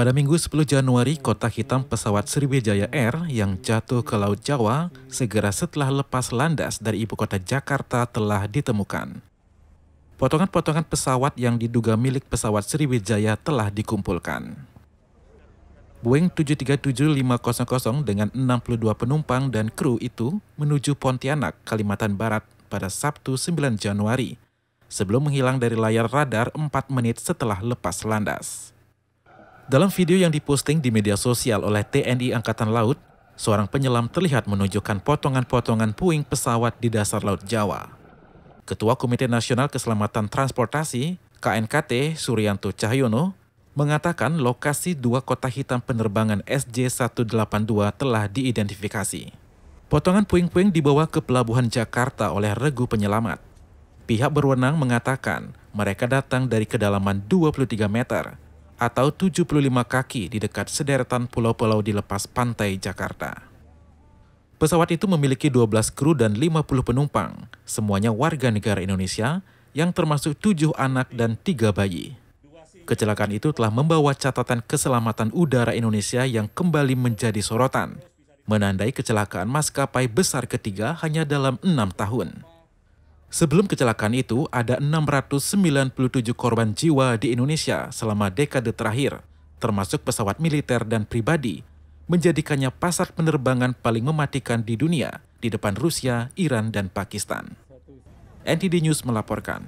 Pada Minggu 10 Januari, kotak hitam pesawat Sriwijaya Air yang jatuh ke Laut Jawa segera setelah lepas landas dari ibu kota Jakarta telah ditemukan. Potongan-potongan pesawat yang diduga milik pesawat Sriwijaya telah dikumpulkan. Boeing 737-500 dengan 62 penumpang dan kru itu menuju Pontianak, Kalimantan Barat pada Sabtu 9 Januari, sebelum menghilang dari layar radar 4 menit setelah lepas landas. Dalam video yang diposting di media sosial oleh TNI Angkatan Laut, seorang penyelam terlihat menunjukkan potongan-potongan puing pesawat di dasar Laut Jawa. Ketua Komite Nasional Keselamatan Transportasi, KNKT, Suryanto Cahyono, mengatakan lokasi dua kota hitam penerbangan SJ182 telah diidentifikasi. Potongan puing-puing dibawa ke pelabuhan Jakarta oleh regu penyelamat. Pihak berwenang mengatakan mereka datang dari kedalaman 23 meter, atau 75 kaki di dekat sederetan pulau-pulau di lepas pantai Jakarta. Pesawat itu memiliki 12 kru dan 50 penumpang, semuanya warga negara Indonesia, yang termasuk 7 anak dan 3 bayi. Kecelakaan itu telah membawa catatan keselamatan udara Indonesia yang kembali menjadi sorotan, menandai kecelakaan maskapai besar ketiga hanya dalam enam tahun. Sebelum kecelakaan itu, ada 697 korban jiwa di Indonesia selama dekade terakhir, termasuk pesawat militer dan pribadi, menjadikannya pasar penerbangan paling mematikan di dunia di depan Rusia, Iran, dan Pakistan. NTD News melaporkan.